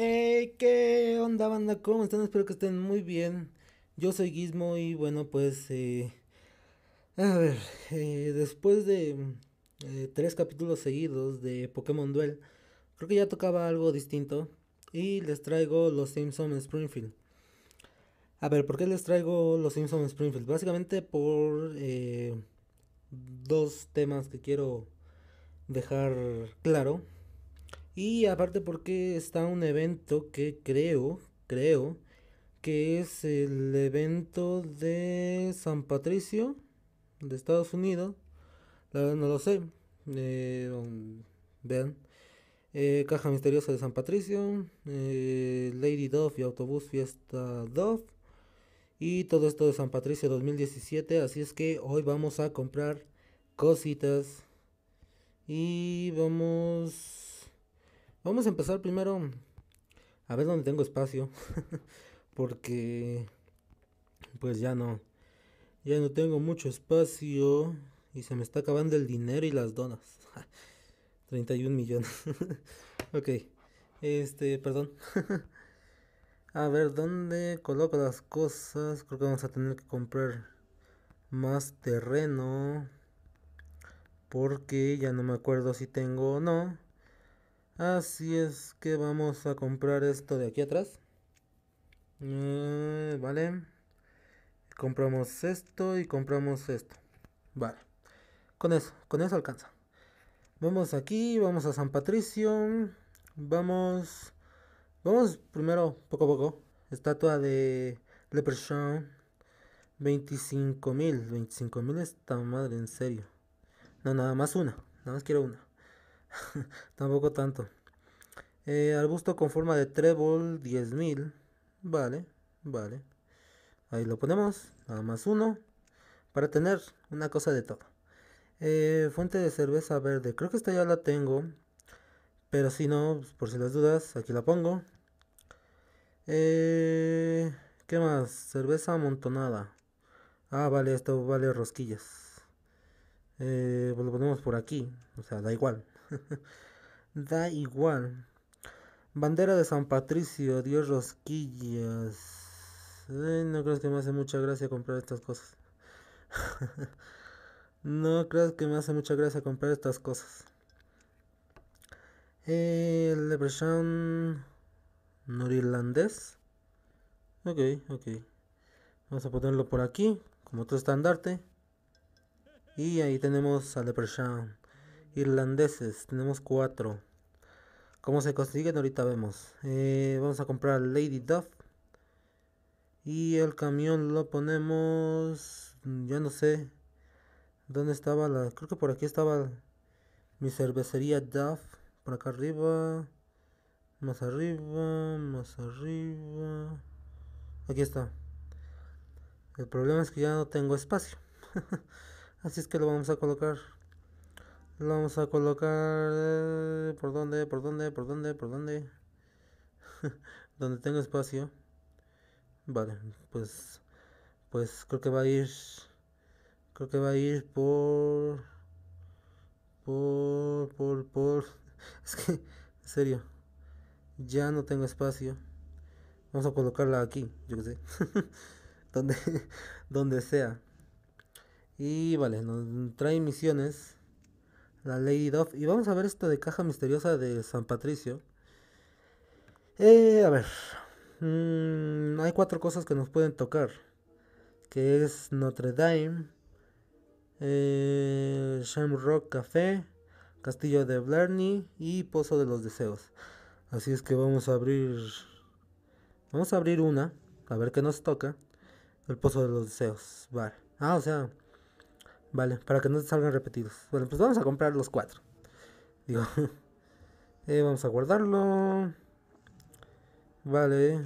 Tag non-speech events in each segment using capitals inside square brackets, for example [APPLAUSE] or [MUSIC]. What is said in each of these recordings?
Hey, ¿qué onda banda? ¿Cómo están? Espero que estén muy bien. Yo soy Gizmo y bueno, pues... Eh, a ver, eh, después de eh, tres capítulos seguidos de Pokémon Duel, creo que ya tocaba algo distinto. Y les traigo los Simpson Springfield. A ver, ¿por qué les traigo los Simpson Springfield? Básicamente por dos temas que quiero dejar claro. Y aparte porque está un evento que creo, creo, que es el evento de San Patricio de Estados Unidos. La verdad no lo sé. Eh, um, vean. Eh, Caja Misteriosa de San Patricio. Eh, Lady Dove y Autobús Fiesta Dove. Y todo esto de San Patricio 2017. Así es que hoy vamos a comprar cositas. Y vamos Vamos a empezar primero a ver dónde tengo espacio. [LAUGHS] porque pues ya no. Ya no tengo mucho espacio. Y se me está acabando el dinero y las donas. 31 [LAUGHS] millones. [LAUGHS] ok. Este, perdón. a ver, ¿dónde coloco las cosas? Creo que vamos a tener que comprar más terreno. Porque ya no me acuerdo si tengo o no. Así es que vamos a comprar esto de aquí atrás. Eh, vale. Compramos esto y compramos esto. Vale. Con eso, con eso alcanza. Vamos aquí, vamos a San Patricio. Vamos. Vamos primero, poco a poco. Estatua de Leprechaun. 25.000. 25.000 esta madre, en serio. No, nada más una. Nada más quiero una. [LAUGHS] Tampoco tanto. Eh, arbusto con forma de trébol, 10.000. Vale, vale. Ahí lo ponemos, nada más uno. Para tener una cosa de todo. Eh, fuente de cerveza verde, creo que esta ya la tengo. Pero si no, pues, por si las dudas, aquí la pongo. Eh, ¿Qué más? Cerveza amontonada. Ah, vale, esto vale rosquillas. pues lo ponemos por aquí. O sea, da igual. [LAUGHS] da igual. Bandera de San Patricio, Dios rosquillas. no creo que me hace mucha gracia comprar estas cosas. [LAUGHS] no creo que me hace mucha gracia comprar estas cosas. El Lebrechaun norirlandés. Ok, ok. Vamos a ponerlo por aquí, como otro estandarte. Y ahí tenemos al Lebrechaun irlandeses, tenemos cuatro. ¿Cómo se consiguen? Ahorita vemos. Eh, vamos a comprar Lady Duff. Y el camión lo ponemos... Ya no sé. ¿Dónde estaba la...? Creo que por aquí estaba mi cervecería Duff. Por acá arriba. Más arriba. Más arriba. Aquí está. El problema es que ya no tengo espacio. [LAUGHS] Así es que lo vamos a colocar vamos a colocar... Eh, ¿Por dónde? ¿Por dónde? ¿Por dónde? ¿Por dónde? [LAUGHS] donde tengo espacio. Vale, pues... Pues creo que va a ir... Creo que va a ir por... Por... Por... Por... [LAUGHS] Es que... En serio. Ya no tengo espacio. Vamos a colocarla aquí, yo qué sé. [LAUGHS] donde, donde sea. Y vale, nos trae misiones la Lady Dove. Y vamos a ver esto de caja misteriosa de San Patricio. Eh, a ver. Mm, hay cuatro cosas que nos pueden tocar. Que es Notre Dame. Eh, Shamrock Café. Castillo de Blarney y Pozo de los Deseos. Así es que vamos a abrir... Vamos a abrir una. A ver qué nos toca. El Pozo de los Deseos. Vale. Ah, o sea... Vale, para que no salgan repetidos. Bueno, pues vamos a comprar los cuatro. Digo, [LAUGHS] eh, vamos a guardarlo. Vale,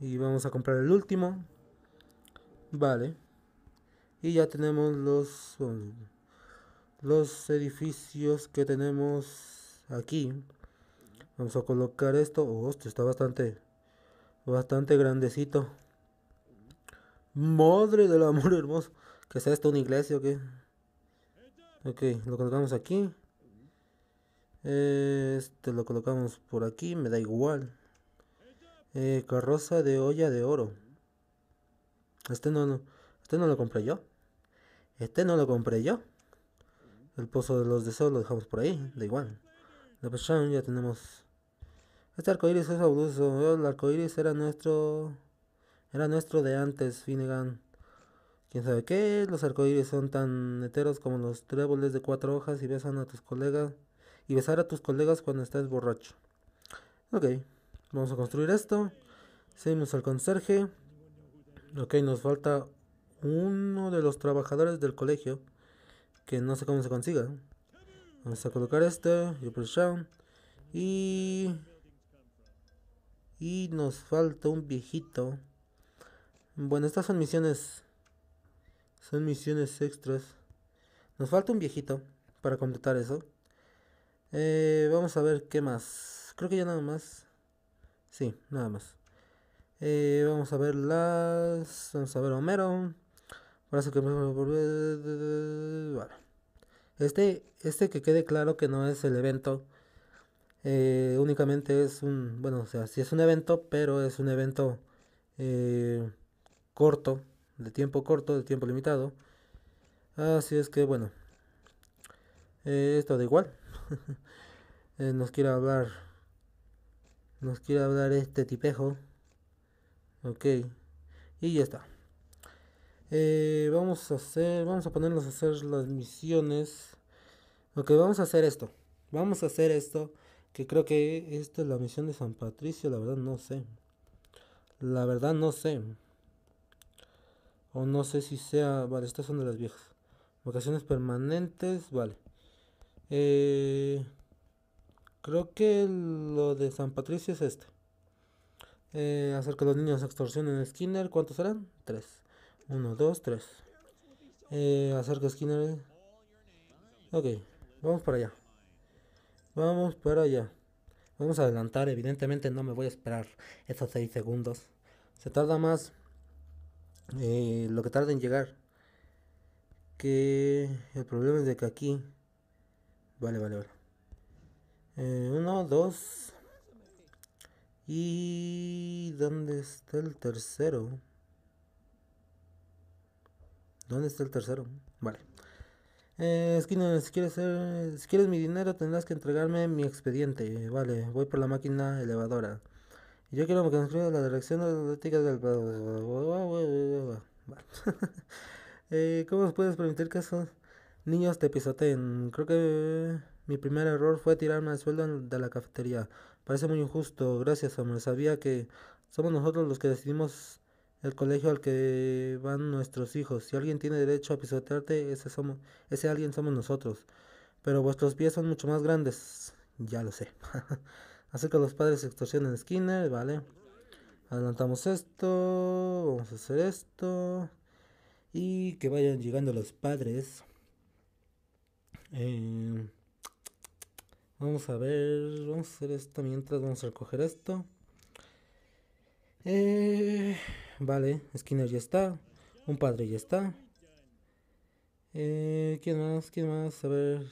y vamos a comprar el último. Vale. Y ya tenemos los, los edificios que tenemos aquí. Vamos a colocar esto. esto está bastante, bastante grandecito. Madre del amor hermoso. ¿Que es esto? ¿Una iglesia o qué? Ok, lo colocamos aquí. Este lo colocamos por aquí, me da igual. Eh, carroza de olla de oro. Este no, no, este no lo compré yo. Este no lo compré yo. El pozo de los deseos lo dejamos por ahí, da igual. La persona ya tenemos. Este iris es abuso El iris era nuestro. Era nuestro de antes, Finnegan. ¿Quién sabe qué? Los arcoíris son tan heteros como los tréboles de cuatro hojas y besan a tus colegas. Y besar a tus colegas cuando estás borracho. Ok, vamos a construir esto. Seguimos al conserje. Ok, nos falta uno de los trabajadores del colegio. Que no sé cómo se consiga. Vamos a colocar este. Y... Y nos falta un viejito. Bueno, estas son misiones son misiones extras. Nos falta un viejito para completar eso. Eh, vamos a ver qué más. Creo que ya nada más. Sí, nada más. Eh, vamos a ver las. Vamos a ver Homero. Parece que. Este, este que quede claro que no es el evento. Eh, únicamente es un. Bueno, o sea, sí es un evento, pero es un evento corto de tiempo corto, de tiempo limitado. Así es que bueno, eh, esto da igual. [LAUGHS] Eh, nos quiere hablar, nos quiere hablar este tipejo. Ok, y ya está. Eh, vamos a hacer, vamos a ponernos a hacer las misiones. Ok, vamos a hacer esto. Vamos a hacer esto. Que creo que esta es la misión de San Patricio, la verdad no sé. La verdad no sé. O no sé si sea. Vale, estas son de las viejas. Vacaciones permanentes, vale. Eh, creo que lo de San Patricio es este. Eh, acerca los niños extorsionen en Skinner, ¿cuántos serán? Tres. Uno, dos, tres. Eh, acerca Skinner. Eh. Ok, vamos para allá. Vamos para allá. Vamos a adelantar, evidentemente no me voy a esperar esos seis segundos. Se tarda más eh, lo que tarda en llegar. Que el problema es de que aquí. Vale, vale, vale. Eh, uno, dos. ¿Y dónde está el tercero? ¿Dónde está el tercero? Vale. Eh, si quieres, si quieres mi dinero tendrás que entregarme mi expediente. Vale, voy por la máquina elevadora. Yo quiero construir la dirección de ética del... eh, ¿Cómo puedes permitir que esos niños te pisoteen? Creo que mi primer error fue tirarme el sueldo de la cafetería. Parece muy injusto. Gracias, hombre. Sabía que somos nosotros los que decidimos el colegio al que van nuestros hijos. Si alguien tiene derecho a pisotearte, ese, somos, ese alguien somos nosotros. Pero vuestros pies son mucho más grandes. Ya lo sé. [LAUGHS] Así que los padres se en Skinner, vale. Adelantamos esto, vamos a hacer esto. Y que vayan llegando los padres. Eh, vamos a ver, vamos a hacer esto mientras, vamos a recoger esto. Eh, vale, Skinner ya está. Un padre ya está. Eh, ¿Quién más? ¿Quién más? A ver.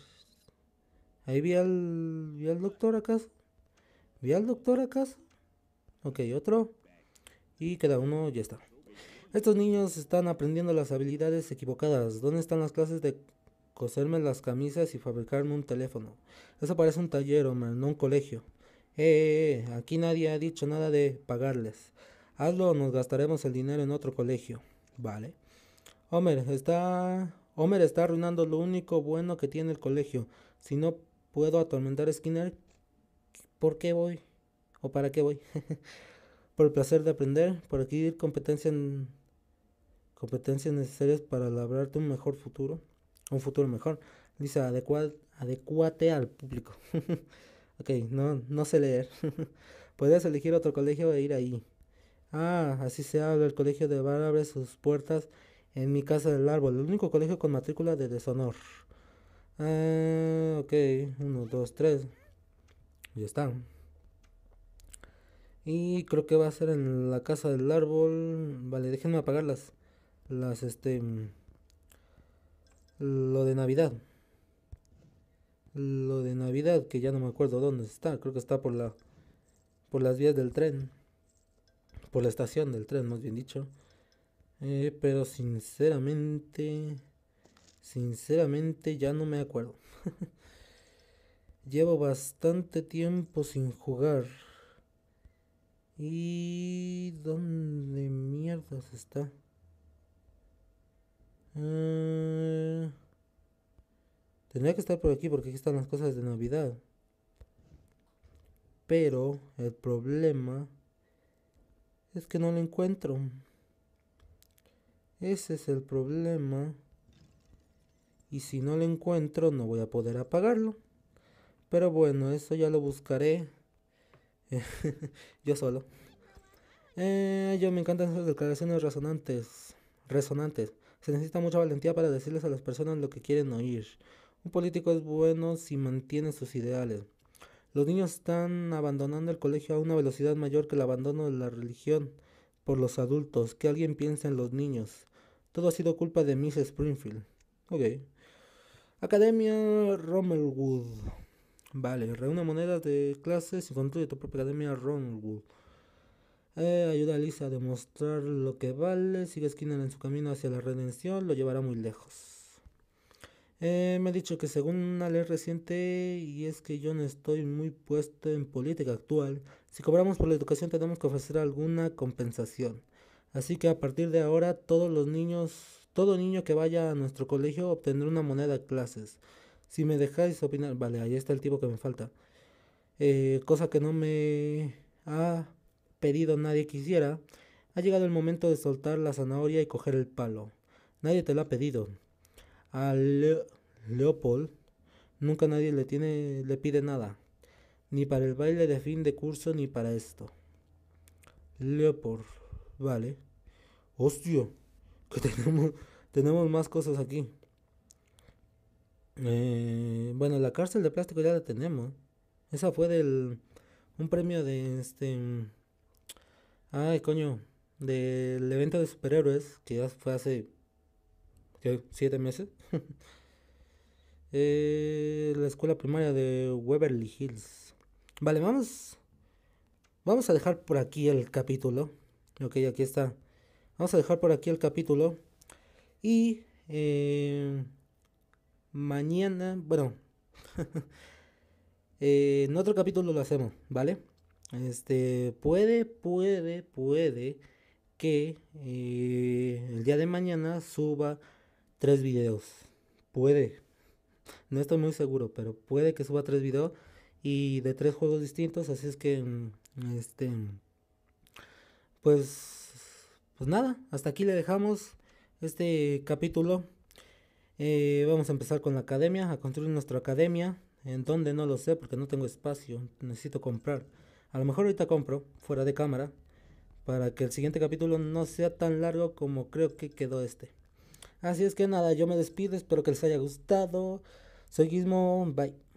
¿Ahí vi al, vi al doctor acaso? ¿Ve al doctor acaso? Ok, otro. Y queda uno ya está. Estos niños están aprendiendo las habilidades equivocadas. ¿Dónde están las clases de coserme las camisas y fabricarme un teléfono? Eso parece un taller, no un colegio. Eh, eh, eh, eh, aquí nadie ha dicho nada de pagarles. Hazlo o nos gastaremos el dinero en otro colegio. Vale. Homer está. Homer está arruinando lo único bueno que tiene el colegio. Si no puedo atormentar a Skinner, ¿Por qué voy? ¿O para qué voy? [LAUGHS] por el placer de aprender, por adquirir competencias, competencias necesarias para labrarte un mejor futuro, un futuro mejor. Dice, adecuate, adecuate al público. [LAUGHS] ok, no, no sé leer. [LAUGHS] Podrías elegir otro colegio e ir ahí. Ah, así se habla, el colegio de Bar abre sus puertas en mi casa del árbol, el único colegio con matrícula de deshonor. Ah, ok, uno, dos, tres. Ya está. Y creo que va a ser en la casa del árbol. Vale, déjenme apagar las. Las este. Lo de Navidad. Lo de Navidad, que ya no me acuerdo dónde está. Creo que está por la. Por las vías del tren. Por la estación del tren, más bien dicho. Eh, pero sinceramente. Sinceramente ya no me acuerdo. [LAUGHS] Llevo bastante tiempo sin jugar. ¿Y dónde mierdas está? Eh, tendría que estar por aquí porque aquí están las cosas de Navidad. Pero el problema es que no lo encuentro. Ese es el problema. Y si no lo encuentro no voy a poder apagarlo. Pero bueno, eso ya lo buscaré. [LAUGHS] yo solo. Eh, yo me encantan esas declaraciones resonantes. Resonantes. Se necesita mucha valentía para decirles a las personas lo que quieren oír. Un político es bueno si mantiene sus ideales. Los niños están abandonando el colegio a una velocidad mayor que el abandono de la religión por los adultos. Que alguien piense en los niños. Todo ha sido culpa de Miss Springfield. Ok. Academia Rommelwood. Vale, reúna monedas de clases y construye tu propia academia Ronwood. Eh, ayuda a Lisa a demostrar lo que vale. Sigue Skinner en su camino hacia la redención. Lo llevará muy lejos. Eh, me ha dicho que según una ley reciente, y es que yo no estoy muy puesto en política actual, si cobramos por la educación tenemos que ofrecer alguna compensación. Así que a partir de ahora todos los niños, todo niño que vaya a nuestro colegio obtendrá una moneda de clases. Si me dejáis opinar, vale, ahí está el tipo que me falta. Eh, cosa que no me ha pedido nadie quisiera. Ha llegado el momento de soltar la zanahoria y coger el palo. Nadie te lo ha pedido. A Leopold nunca nadie le, tiene, le pide nada. Ni para el baile de fin de curso ni para esto. Leopold, vale. Hostia, que tenemos más cosas aquí. Eh, bueno, la cárcel de plástico ya la tenemos. Esa fue del. Un premio de este. Ay, coño. Del evento de superhéroes. Que ya fue hace. ¿qué? ¿Siete meses? [LAUGHS] Eh, la escuela primaria de Waverly Hills. Vale, vamos. Vamos a dejar por aquí el capítulo. Ok, aquí está. Vamos a dejar por aquí el capítulo. Y. Eh, mañana, bueno, [LAUGHS] eh, en otro capítulo lo hacemos, ¿vale? Este, puede, puede, puede que eh, el día de mañana suba tres videos. Puede. No estoy muy seguro, pero puede que suba tres videos y de tres juegos distintos. Así es que, mm, este, pues, pues nada, hasta aquí le dejamos este capítulo. Eh, vamos a empezar con la academia, a construir nuestra academia. En donde no lo sé porque no tengo espacio, necesito comprar. A lo mejor ahorita compro, fuera de cámara, para que el siguiente capítulo no sea tan largo como creo que quedó este. Así es que nada, yo me despido, espero que les haya gustado. Soy Gizmo, bye.